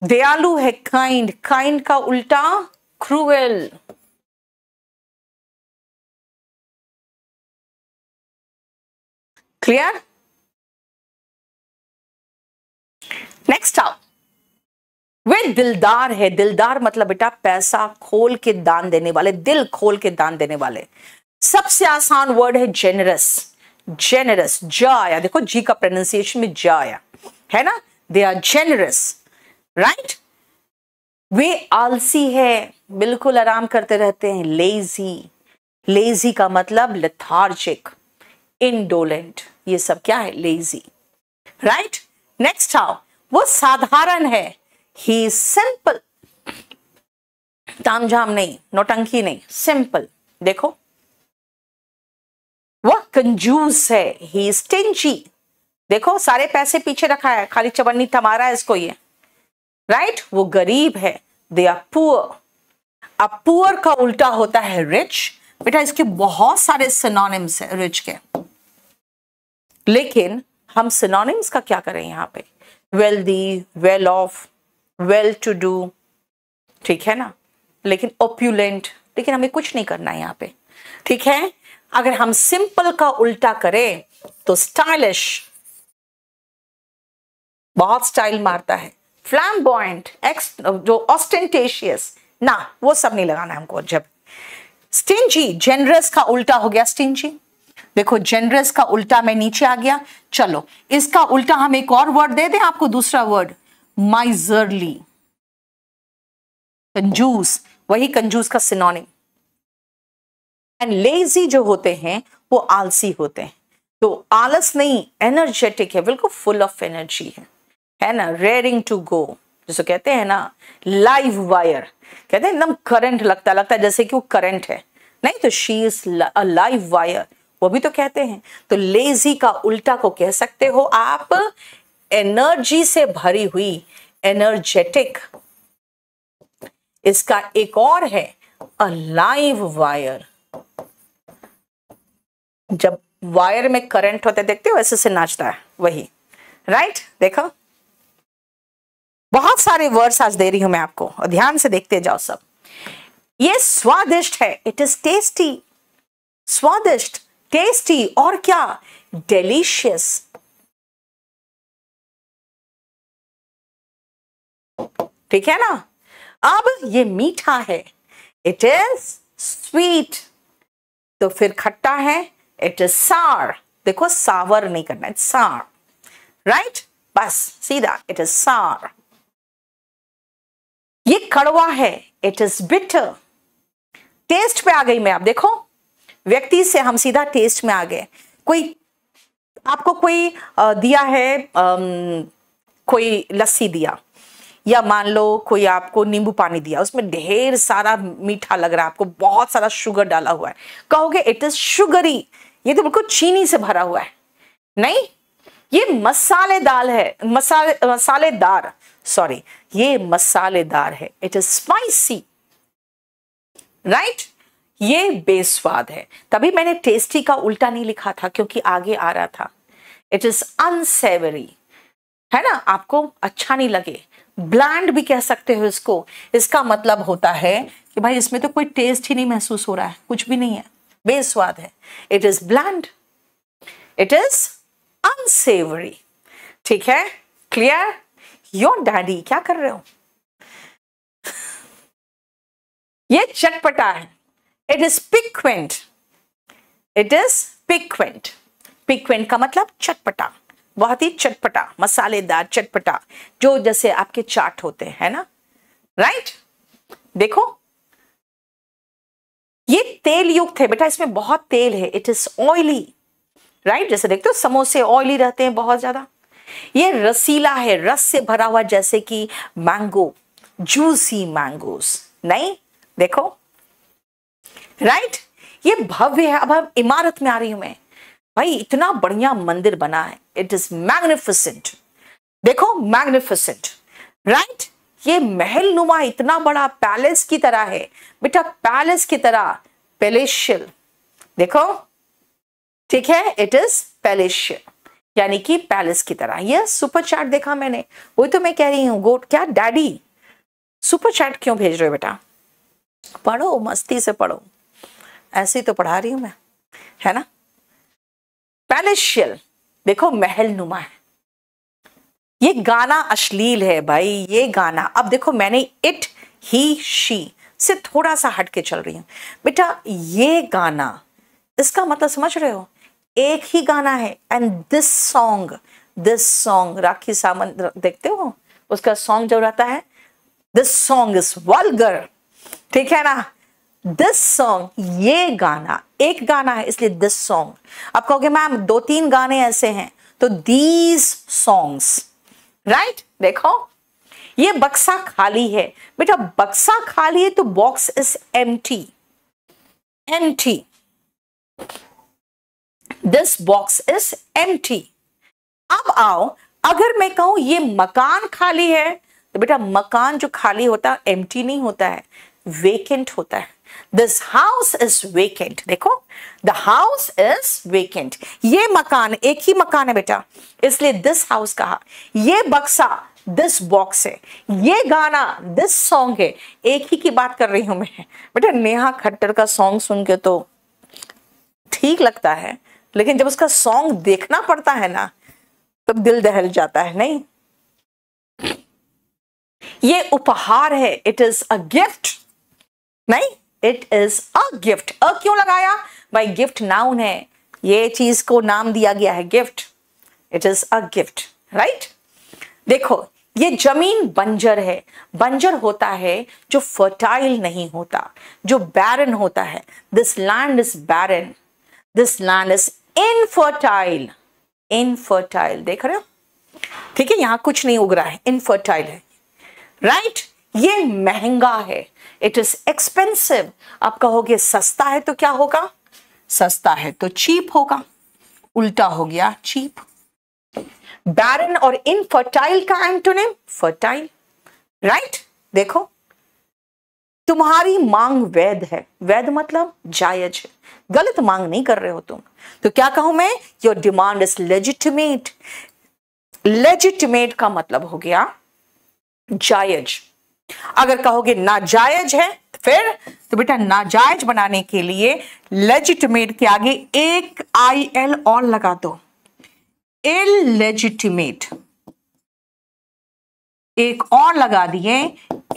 दयालु है काइंड काइंड का उल्टा cruel. Clear? Next up. वे दिलदार है दिलदार मतलब बेटा पैसा खोल के दान देने वाले दिल खोल के दान देने वाले सबसे आसान वर्ड है जेनरस जेनरस ज आया देखो जी का प्रोनाउंसिएशन में ज आया है ना दे आर जेनरस राइट वे आलसी है बिल्कुल आराम करते रहते हैं लेजी लेजी का मतलब लिथार्जिक इनडोलेंट ये सब क्या है लेजी राइट नेक्स्ट आओ वो साधारण है ही सिंपल तामझाम नहीं नोटंकी नहीं सिंपल देखो वह कंजूस है ही स्टिंची देखो सारे पैसे पीछे रखा है खाली चवन्नी थमा है इसको ये राइट right? वो गरीब है दे आर पुअर अब पुअर का उल्टा होता है रिच बेटा इसके बहुत सारे सिनोनिम्स हैं रिच के लेकिन हम सिनोनिम्स का क्या करें यहां पे wealthy well off well to do ठीक है ना लेकिन ओप्यूलेंट लेकिन हमें कुछ नहीं करना है यहां पे ठीक है अगर हम सिंपल का उल्टा करें तो स्टाइलिश बहुत स्टाइल मारता है फ्लैम बॉइंट एक्स जो ऑस्टेंटेशियस ना वो सब नहीं लगाना हमको जब स्टिंजी जेनरस का उल्टा हो गया स्टिंजी देखो जेनरस का उल्टा मैं नीचे आ गया चलो इसका उल्टा हम एक और वर्ड दे दें आपको दूसरा वर्ड माइजरली कंजूस वही कंजूस का सिनोनिम एंड लेजी जो होते हैं वो आलसी होते हैं तो आलस नहीं एनर्जेटिक है बिल्कुल फुल ऑफ एनर्जी है है ना रेयरिंग टू गो जिसको कहते हैं ना लाइव वायर कहते हैं एकदम करंट लगता लगता है जैसे कि वो करंट है नहीं तो she is a live wire वो भी तो कहते हैं तो लेजी का उल्टा को कह सकते हो आप एनर्जी से भरी हुई एनर्जेटिक इसका एक और है अ लाइव वायर जब वायर में करंट होते देखते हो ऐसे से नाचता है वही राइट देखो बहुत सारे वर्ड्स आज दे रही हूं मैं आपको और ध्यान से देखते जाओ सब ये स्वादिष्ट है इट इज टेस्टी स्वादिष्ट टेस्टी और क्या डेलीशियस ठीक है ना अब ये मीठा है इट इज स्वीट तो फिर खट्टा है इट इज सार देखो सावर नहीं करना इट सार राइट बस सीधा इट इज सार ये कड़वा है इट इज बिटर टेस्ट पे आ गई मैं आप देखो व्यक्ति से हम सीधा टेस्ट में आ गए कोई आपको कोई दिया है कोई लस्सी दिया या मान लो कोई आपको नींबू पानी दिया उसमें ढेर सारा मीठा लग रहा है आपको बहुत सारा शुगर डाला हुआ है कहोगे इट इज शुगरी ये तो बिल्कुल चीनी से भरा हुआ है नहीं ये मसालेदार है मसाले मसालेदार सॉरी ये मसालेदार है इट इज स्पाइसी राइट ये बेस्वाद है तभी मैंने टेस्टी का उल्टा नहीं लिखा था क्योंकि आगे आ रहा था इट इज अनसेवरी है ना आपको अच्छा नहीं लगे ब्लैंड भी कह सकते हो इसको इसका मतलब होता है कि भाई इसमें तो कोई टेस्ट ही नहीं महसूस हो रहा है कुछ भी नहीं है बेस्वाद है it is bland it is unsavoury ठीक है क्लियर योर डैडी क्या कर रहे हो ये चटपटा है it is piquant it is piquant piquant का मतलब चटपटा बहुत ही चटपटा मसालेदार चटपटा जो जैसे आपके चाट होते हैं ना राइट देखो ये तेल युक्त है बेटा इसमें बहुत तेल है इट इज ऑयली राइट जैसे देखते हो समोसे ऑयली रहते हैं बहुत ज्यादा ये रसीला है रस से भरा हुआ जैसे कि मैंगो जूसी मैंगोस नहीं देखो राइट ये भव्य है अब हम इमारत में आ रही हूं मैं भाई इतना बढ़िया मंदिर बना है इट इज मैग्निफिसेंट देखो मैग्निफिसेंट राइट right? ये महल नुमा इतना बड़ा पैलेस की तरह है बेटा पैलेस की तरह पेलेशियल देखो ठीक है इट इज पेलेशियल यानी कि पैलेस की तरह यह सुपर चैट देखा मैंने वही तो मैं कह रही हूँ गोट क्या डैडी सुपर चैट क्यों भेज रहे हो बेटा पढ़ो मस्ती से पढ़ो ऐसे ही तो पढ़ा रही हूं मैं है ना पैलेशियल देखो महल नुमा है ये गाना अश्लील है भाई ये गाना अब देखो मैंने इट ही शी से थोड़ा सा हटके चल रही हूं बेटा ये गाना इसका मतलब समझ रहे हो एक ही गाना है and this song this song Rakhi Sawant देखते हो उसका सॉन्ग जो रहता है दिस सॉन्ग इज वल्गर ठीक है ना दिस सॉन्ग ये गाना एक गाना है इसलिए दिस सॉन्ग आप कहोगे मैम दो तीन गाने ऐसे हैं तो दीज सॉन्ग्स राइट देखो ये बक्सा खाली है बेटा बक्सा खाली है तो box is empty this box is एम अब आओ अगर मैं कहूं ये मकान खाली है तो बेटा मकान जो खाली होता है एम नहीं होता है वेकेंट होता है दिस हाउस इज वेकेंट देखो द हाउस इज वेकेंट ये मकान एक ही मकान है बेटा इसलिए दिस हाउस कहा ये बक्सा दिस बॉक्स है ये गाना दिस सॉन्ग है एक ही की बात कर रही हूं मैं बेटा नेहा खट्टर का सॉन्ग सुन के तो ठीक लगता है लेकिन जब उसका सॉन्ग देखना पड़ता है ना तब दिल दहल जाता है नहीं ये उपहार है इट इज अ गिफ्ट नहीं it is a gift a क्यों लगाया भाई गिफ्ट नाउन है ये चीज को नाम दिया गया है gift it is a gift right देखो ये जमीन बंजर है बंजर होता है जो फर्टाइल नहीं होता जो बैरन होता है this land is barren this land is infertile infertile देख रहे हो ठीक है यहां कुछ नहीं उग रहा है इनफर्टाइल है राइट right? ये महंगा है इट इज एक्सपेंसिव आप कहोगे सस्ता है तो क्या होगा सस्ता है तो चीप होगा उल्टा हो गया चीप बैरन और इनफर्टाइल का एंटोनिम फर्टाइल राइट देखो तुम्हारी मांग वैध है वैध मतलब जायज है गलत मांग नहीं कर रहे हो तुम तो क्या कहूं मैं your demand is legitimate legitimate का मतलब हो गया जायज अगर कहोगे नाजायज है तो फिर तो बेटा नाजायज बनाने के लिए लेजिटिमेट के आगे एक आई एल और लगा दो इलेजिटिमेट एक और लगा दिए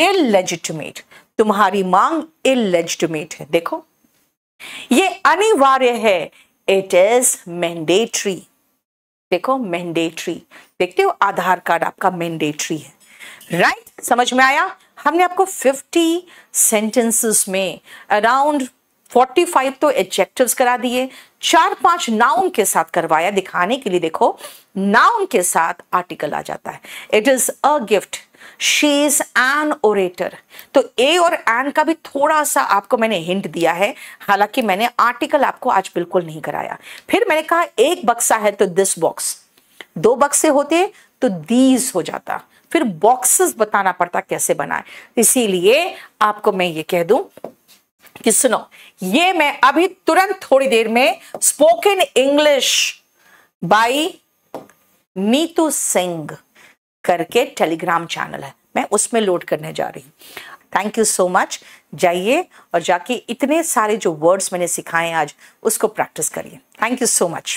इलेजिटिमेट तुम्हारी मांग इलेजिटिमेट है देखो ये अनिवार्य है इट इज मैंडेटरी देखो मैंडेटरी देखते हो आधार कार्ड आपका मैंडेटरी है राइट right? समझ में आया हमने आपको 50 सेंटेंसेस में अराउंड 45 तो एडजेक्टिव्स करा दिए चार पांच नाउन के साथ करवाया दिखाने के लिए देखो नाउन के साथ आर्टिकल आ जाता है it is a gift she is an orator तो ए और एन का भी थोड़ा सा आपको मैंने हिंट दिया है हालांकि मैंने आर्टिकल आपको आज बिल्कुल नहीं कराया फिर मैंने कहा एक बक्सा है तो दिस बॉक्स दो बक्से होते तो दीज हो जाता फिर बॉक्सेस बताना पड़ता कैसे बनाए इसीलिए आपको मैं ये कह दूं कि सुनो ये मैं अभी तुरंत थोड़ी देर में spoken English by Neetu Singh करके टेलीग्राम चैनल है मैं उसमें लोड करने जा रही हूँ थैंक यू सो मच जाइए और जाके इतने सारे जो वर्ड्स मैंने सिखाए आज उसको प्रैक्टिस करिए थैंक यू सो मच